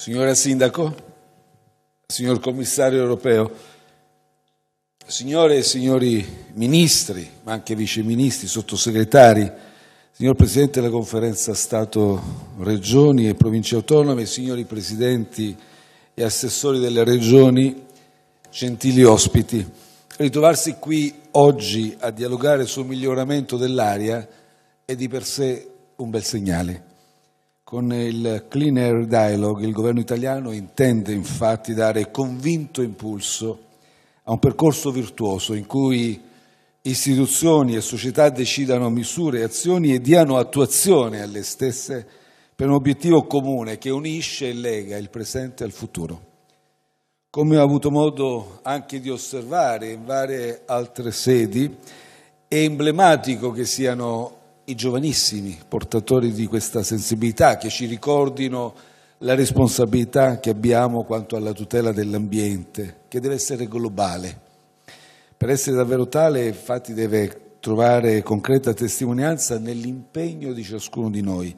Signora Sindaco, signor Commissario europeo, signore e signori ministri, ma anche viceministri, sottosegretari, signor Presidente della Conferenza Stato Regioni e Province Autonome, signori Presidenti e Assessori delle Regioni, gentili ospiti, ritrovarsi qui oggi a dialogare sul miglioramento dell'aria è di per sé un bel segnale. Con il Clean Air Dialogue il governo italiano intende infatti dare convinto impulso a un percorso virtuoso in cui istituzioni e società decidano misure e azioni e diano attuazione alle stesse per un obiettivo comune che unisce e lega il presente al futuro. Come ho avuto modo anche di osservare in varie altre sedi, è emblematico che siano i giovanissimi portatori di questa sensibilità, che ci ricordino la responsabilità che abbiamo quanto alla tutela dell'ambiente, che deve essere globale. Per essere davvero tale, infatti, deve trovare concreta testimonianza nell'impegno di ciascuno di noi.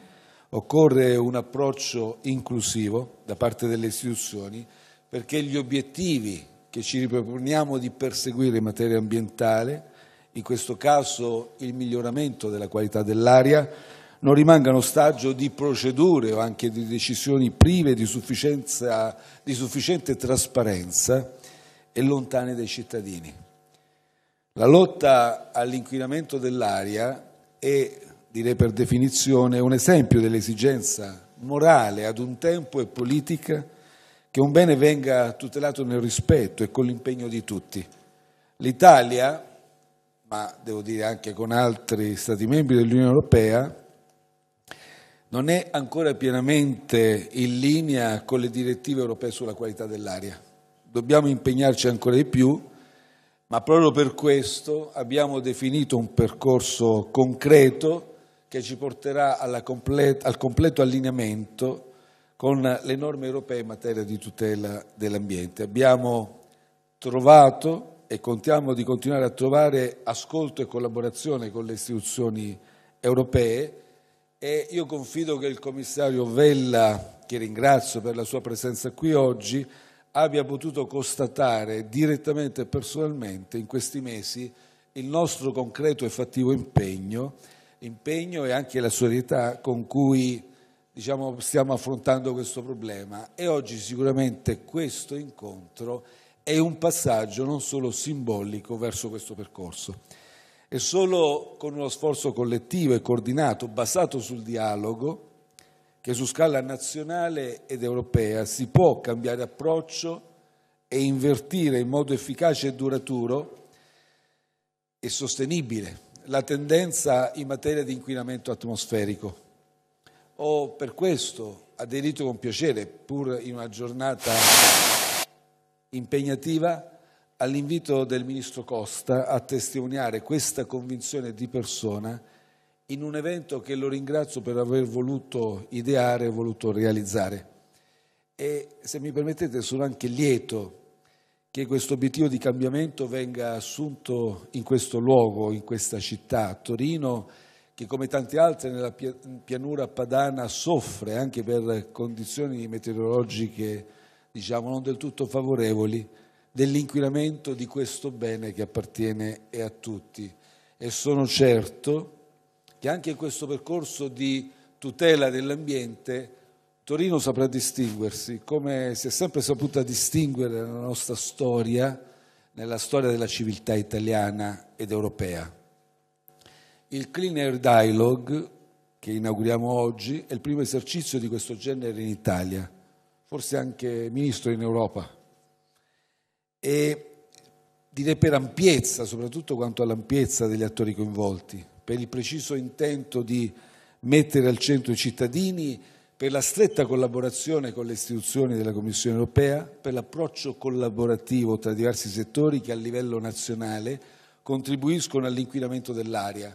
Occorre un approccio inclusivo da parte delle istituzioni perché gli obiettivi che ci riproponiamo di perseguire in materia ambientale in questo caso il miglioramento della qualità dell'aria, non rimangano ostaggio di procedure o anche di decisioni prive di, di sufficiente trasparenza e lontane dai cittadini. La lotta all'inquinamento dell'aria è, direi per definizione, un esempio dell'esigenza morale ad un tempo e politica che un bene venga tutelato nel rispetto e con l'impegno di tutti. L'Italia, ma devo dire anche con altri Stati membri dell'Unione Europea, non è ancora pienamente in linea con le direttive europee sulla qualità dell'aria. Dobbiamo impegnarci ancora di più, ma proprio per questo abbiamo definito un percorso concreto che ci porterà complet al completo allineamento con le norme europee in materia di tutela dell'ambiente. Abbiamo trovato e contiamo di continuare a trovare ascolto e collaborazione con le istituzioni europee e io confido che il commissario Vella, che ringrazio per la sua presenza qui oggi, abbia potuto constatare direttamente e personalmente in questi mesi il nostro concreto e fattivo impegno, impegno e anche la serietà con cui diciamo, stiamo affrontando questo problema e oggi sicuramente questo incontro è un passaggio non solo simbolico verso questo percorso. È solo con uno sforzo collettivo e coordinato, basato sul dialogo, che su scala nazionale ed europea si può cambiare approccio e invertire in modo efficace e duraturo e sostenibile la tendenza in materia di inquinamento atmosferico. Ho per questo aderito con piacere, pur in una giornata impegnativa all'invito del ministro Costa a testimoniare questa convinzione di persona in un evento che lo ringrazio per aver voluto ideare, voluto realizzare. E se mi permettete sono anche lieto che questo obiettivo di cambiamento venga assunto in questo luogo, in questa città, Torino, che come tante altre nella pianura padana soffre anche per condizioni meteorologiche diciamo, non del tutto favorevoli dell'inquinamento di questo bene che appartiene a tutti. E sono certo che anche in questo percorso di tutela dell'ambiente Torino saprà distinguersi, come si è sempre saputa distinguere nella nostra storia, nella storia della civiltà italiana ed europea. Il Clean Air Dialogue, che inauguriamo oggi, è il primo esercizio di questo genere in Italia forse anche ministro in Europa. E direi per ampiezza, soprattutto quanto all'ampiezza degli attori coinvolti, per il preciso intento di mettere al centro i cittadini, per la stretta collaborazione con le istituzioni della Commissione europea, per l'approccio collaborativo tra diversi settori che a livello nazionale contribuiscono all'inquinamento dell'aria,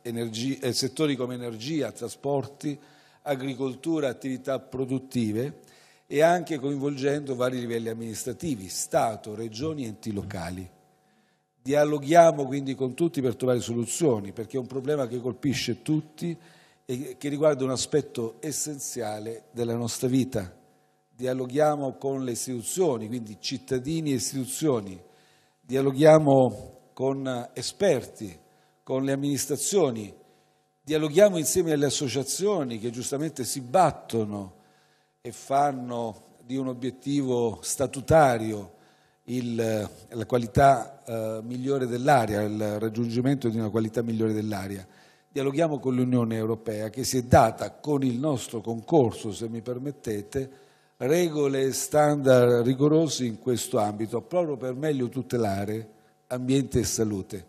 eh, settori come energia, trasporti, agricoltura, attività produttive e anche coinvolgendo vari livelli amministrativi, Stato, Regioni, e enti locali. Dialoghiamo quindi con tutti per trovare soluzioni, perché è un problema che colpisce tutti e che riguarda un aspetto essenziale della nostra vita. Dialoghiamo con le istituzioni, quindi cittadini e istituzioni, dialoghiamo con esperti, con le amministrazioni, dialoghiamo insieme alle associazioni che giustamente si battono e fanno di un obiettivo statutario il, la qualità eh, migliore dell'aria, il raggiungimento di una qualità migliore dell'aria. Dialoghiamo con l'Unione Europea che si è data con il nostro concorso, se mi permettete, regole e standard rigorosi in questo ambito, proprio per meglio tutelare ambiente e salute.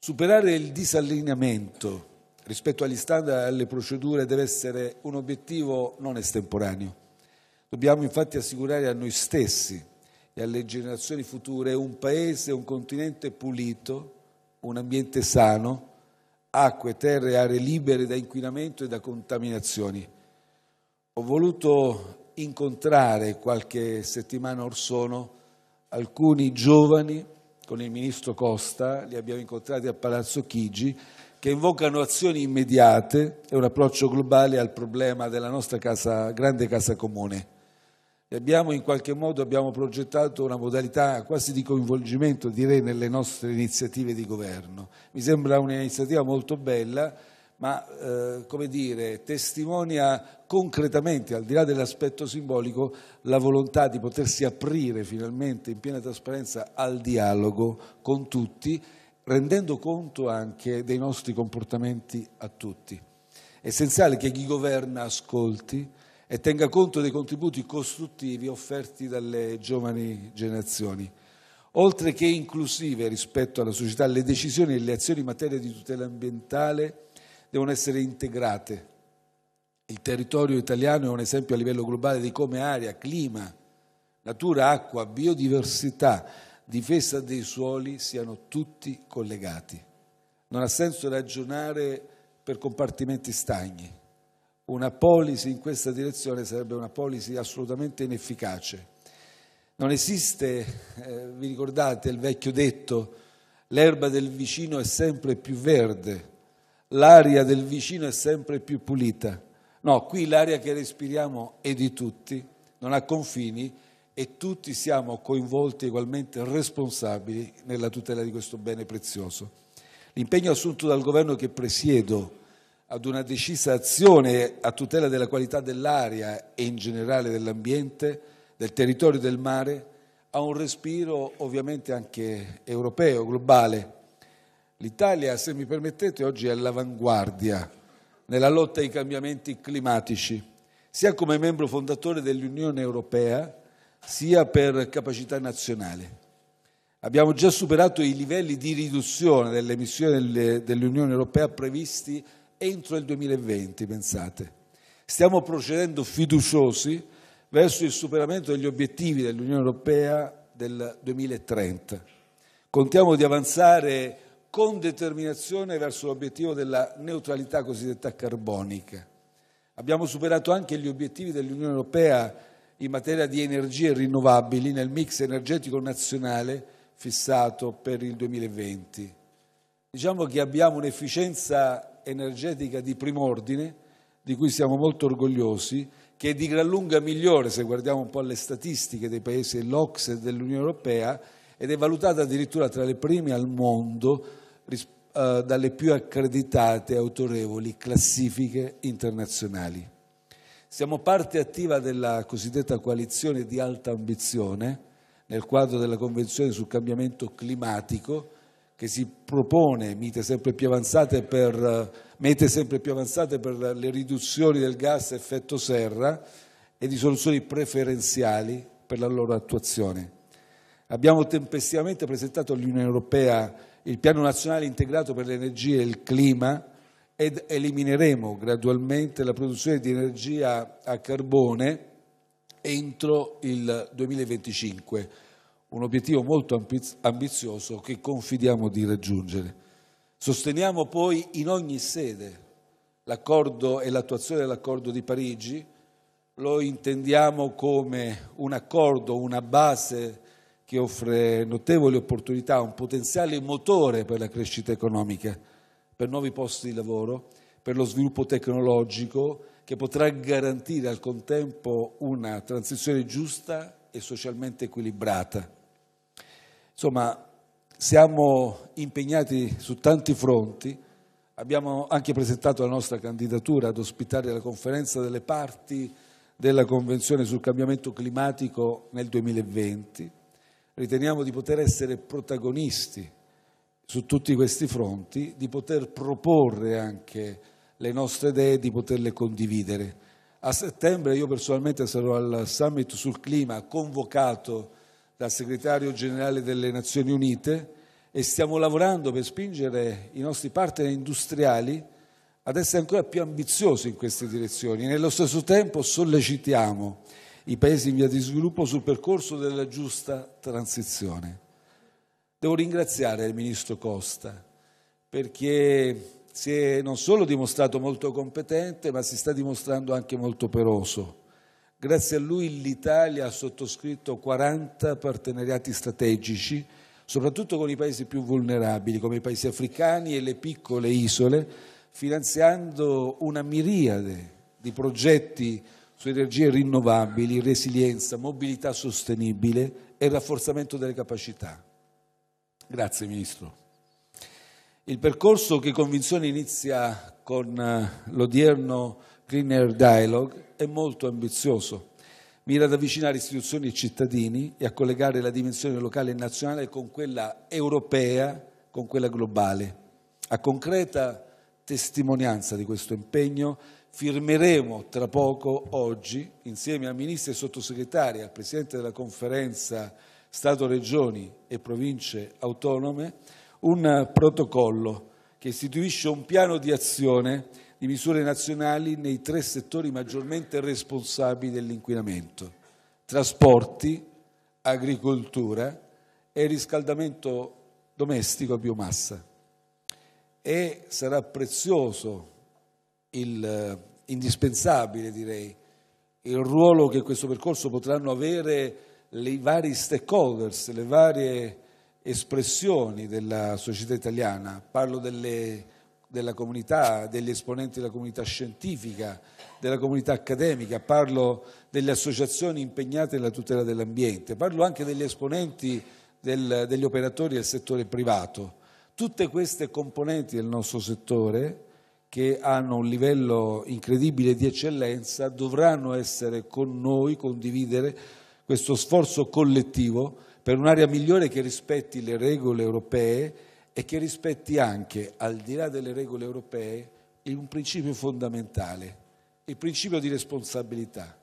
Superare il disallineamento rispetto agli standard e alle procedure deve essere un obiettivo non estemporaneo. Dobbiamo infatti assicurare a noi stessi e alle generazioni future un paese, un continente pulito, un ambiente sano, acque, terre e aree libere da inquinamento e da contaminazioni. Ho voluto incontrare qualche settimana or sono alcuni giovani con il ministro Costa, li abbiamo incontrati a Palazzo Chigi, che invocano azioni immediate e un approccio globale al problema della nostra casa, grande casa comune. E abbiamo in qualche modo abbiamo progettato una modalità quasi di coinvolgimento, direi, nelle nostre iniziative di governo. Mi sembra un'iniziativa molto bella, ma eh, come dire, testimonia concretamente, al di là dell'aspetto simbolico, la volontà di potersi aprire finalmente in piena trasparenza al dialogo con tutti rendendo conto anche dei nostri comportamenti a tutti. È essenziale che chi governa ascolti e tenga conto dei contributi costruttivi offerti dalle giovani generazioni. Oltre che inclusive rispetto alla società, le decisioni e le azioni in materia di tutela ambientale devono essere integrate. Il territorio italiano è un esempio a livello globale di come aria, clima, natura, acqua, biodiversità difesa dei suoli siano tutti collegati. Non ha senso ragionare per compartimenti stagni. Una policy in questa direzione sarebbe una policy assolutamente inefficace. Non esiste, eh, vi ricordate il vecchio detto, l'erba del vicino è sempre più verde, l'aria del vicino è sempre più pulita. No, qui l'aria che respiriamo è di tutti, non ha confini e tutti siamo coinvolti ugualmente responsabili nella tutela di questo bene prezioso. L'impegno assunto dal governo che presiedo ad una decisa azione a tutela della qualità dell'aria e in generale dell'ambiente, del territorio e del mare, ha un respiro ovviamente anche europeo, globale. L'Italia, se mi permettete, oggi è all'avanguardia nella lotta ai cambiamenti climatici, sia come membro fondatore dell'Unione Europea, sia per capacità nazionale. Abbiamo già superato i livelli di riduzione delle emissioni dell'Unione Europea previsti entro il 2020, pensate. Stiamo procedendo fiduciosi verso il superamento degli obiettivi dell'Unione Europea del 2030. Contiamo di avanzare con determinazione verso l'obiettivo della neutralità cosiddetta carbonica. Abbiamo superato anche gli obiettivi dell'Unione Europea in materia di energie rinnovabili nel mix energetico nazionale fissato per il 2020. Diciamo che abbiamo un'efficienza energetica di primo ordine, di cui siamo molto orgogliosi, che è di gran lunga migliore se guardiamo un po' alle statistiche dei paesi dell'Ocse e dell'Unione Europea ed è valutata addirittura tra le prime al mondo eh, dalle più accreditate e autorevoli classifiche internazionali. Siamo parte attiva della cosiddetta coalizione di alta ambizione nel quadro della Convenzione sul cambiamento climatico che si propone mete sempre più avanzate per, più avanzate per le riduzioni del gas a effetto serra e di soluzioni preferenziali per la loro attuazione. Abbiamo tempestivamente presentato all'Unione Europea il Piano Nazionale Integrato per l'Energia e il Clima, ed elimineremo gradualmente la produzione di energia a carbone entro il 2025, un obiettivo molto ambizioso che confidiamo di raggiungere. Sosteniamo poi in ogni sede l'accordo e l'attuazione dell'accordo di Parigi, lo intendiamo come un accordo, una base che offre notevoli opportunità, un potenziale motore per la crescita economica per nuovi posti di lavoro, per lo sviluppo tecnologico che potrà garantire al contempo una transizione giusta e socialmente equilibrata. Insomma, siamo impegnati su tanti fronti, abbiamo anche presentato la nostra candidatura ad ospitare la conferenza delle parti della Convenzione sul cambiamento climatico nel 2020. Riteniamo di poter essere protagonisti su tutti questi fronti, di poter proporre anche le nostre idee, di poterle condividere. A settembre io personalmente sarò al summit sul clima convocato dal segretario generale delle Nazioni Unite e stiamo lavorando per spingere i nostri partner industriali ad essere ancora più ambiziosi in queste direzioni. Nello stesso tempo sollecitiamo i paesi in via di sviluppo sul percorso della giusta transizione. Devo ringraziare il ministro Costa perché si è non solo dimostrato molto competente, ma si sta dimostrando anche molto operoso. Grazie a lui l'Italia ha sottoscritto 40 partenariati strategici, soprattutto con i paesi più vulnerabili, come i paesi africani e le piccole isole, finanziando una miriade di progetti su energie rinnovabili, resilienza, mobilità sostenibile e rafforzamento delle capacità. Grazie Ministro. Il percorso che Convinzione inizia con eh, l'odierno Green Air Dialogue è molto ambizioso. Mira ad avvicinare istituzioni e cittadini e a collegare la dimensione locale e nazionale con quella europea, con quella globale. A concreta testimonianza di questo impegno firmeremo tra poco, oggi, insieme al Ministro e Sottosegretari, al Presidente della Conferenza Stato, Regioni e Province autonome un protocollo che istituisce un piano di azione di misure nazionali nei tre settori maggiormente responsabili dell'inquinamento, trasporti, agricoltura e riscaldamento domestico a biomassa. E sarà prezioso, il, indispensabile direi, il ruolo che questo percorso potranno avere i vari stakeholders, le varie espressioni della società italiana, parlo delle, della comunità, degli esponenti della comunità scientifica, della comunità accademica, parlo delle associazioni impegnate nella tutela dell'ambiente, parlo anche degli esponenti del, degli operatori del settore privato. Tutte queste componenti del nostro settore che hanno un livello incredibile di eccellenza dovranno essere con noi, condividere questo sforzo collettivo per un'area migliore che rispetti le regole europee e che rispetti anche, al di là delle regole europee, un principio fondamentale, il principio di responsabilità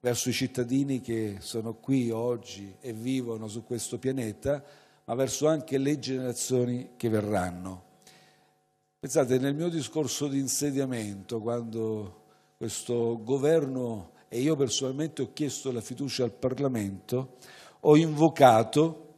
verso i cittadini che sono qui oggi e vivono su questo pianeta, ma verso anche le generazioni che verranno. Pensate, nel mio discorso di insediamento, quando questo governo e io personalmente ho chiesto la fiducia al Parlamento, ho invocato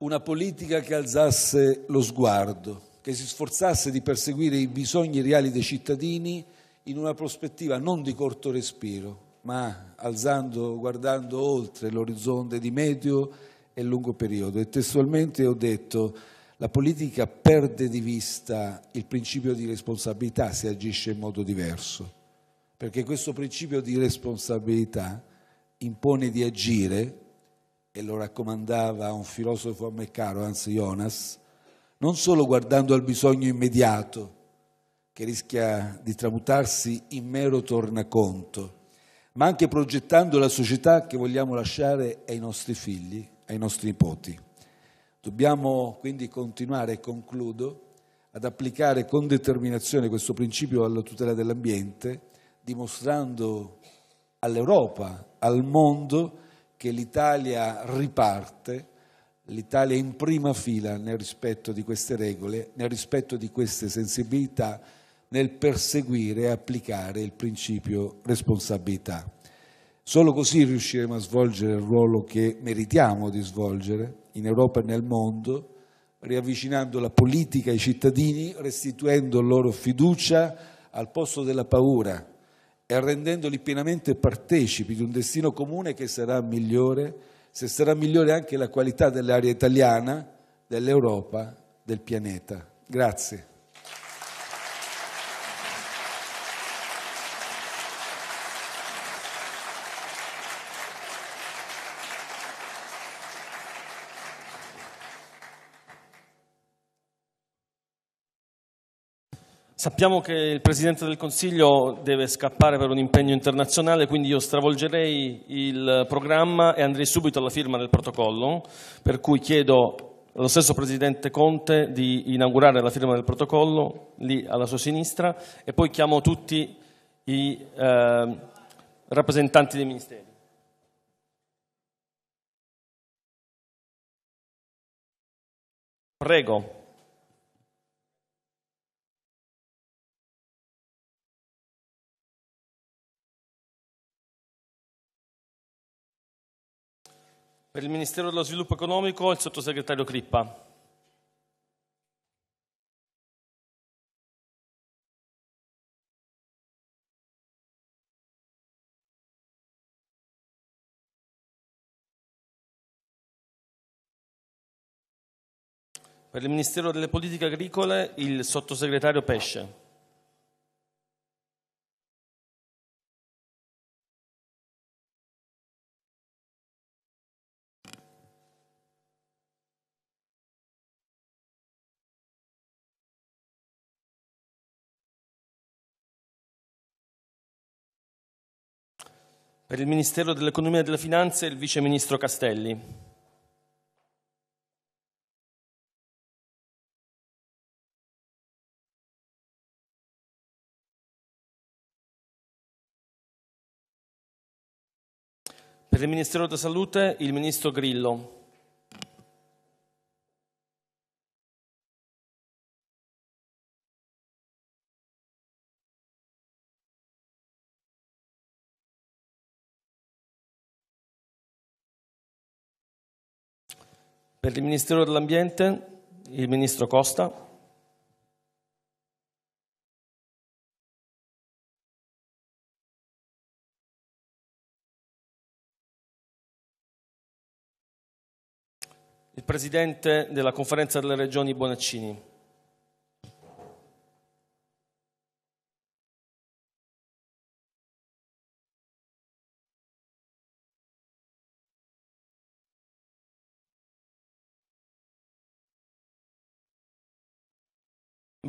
una politica che alzasse lo sguardo, che si sforzasse di perseguire i bisogni reali dei cittadini in una prospettiva non di corto respiro, ma alzando, guardando oltre l'orizzonte di medio e lungo periodo. E testualmente ho detto la politica perde di vista il principio di responsabilità se agisce in modo diverso perché questo principio di responsabilità impone di agire, e lo raccomandava un filosofo a me caro, Hans Jonas, non solo guardando al bisogno immediato, che rischia di tramutarsi in mero tornaconto, ma anche progettando la società che vogliamo lasciare ai nostri figli, ai nostri nipoti. Dobbiamo quindi continuare, e concludo, ad applicare con determinazione questo principio alla tutela dell'ambiente, dimostrando all'Europa, al mondo, che l'Italia riparte, l'Italia è in prima fila nel rispetto di queste regole, nel rispetto di queste sensibilità, nel perseguire e applicare il principio responsabilità. Solo così riusciremo a svolgere il ruolo che meritiamo di svolgere in Europa e nel mondo, riavvicinando la politica ai cittadini, restituendo loro fiducia al posto della paura, e rendendoli pienamente partecipi di un destino comune che sarà migliore se sarà migliore anche la qualità dell'aria italiana, dell'Europa, del pianeta. Grazie. Sappiamo che il Presidente del Consiglio deve scappare per un impegno internazionale, quindi io stravolgerei il programma e andrei subito alla firma del protocollo, per cui chiedo allo stesso Presidente Conte di inaugurare la firma del protocollo lì alla sua sinistra e poi chiamo tutti i eh, rappresentanti dei ministeri. Prego. Per il Ministero dello Sviluppo Economico il sottosegretario Crippa. Per il Ministero delle Politiche Agricole il sottosegretario Pesce. per il Ministero dell'Economia e delle Finanze il Vice Ministro Castelli. Per il Ministero della Salute il Ministro Grillo. Per il Ministero dell'Ambiente il Ministro Costa. il presidente della conferenza delle regioni Bonaccini.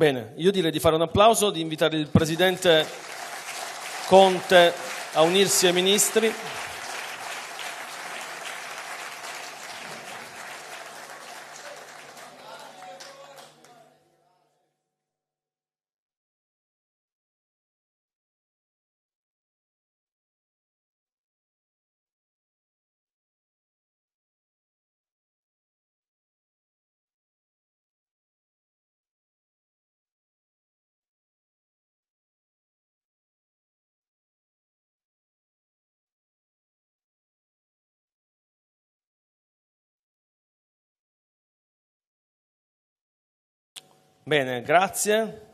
Bene, io direi di fare un applauso, di invitare il Presidente Conte a unirsi ai ministri. Bene, grazie.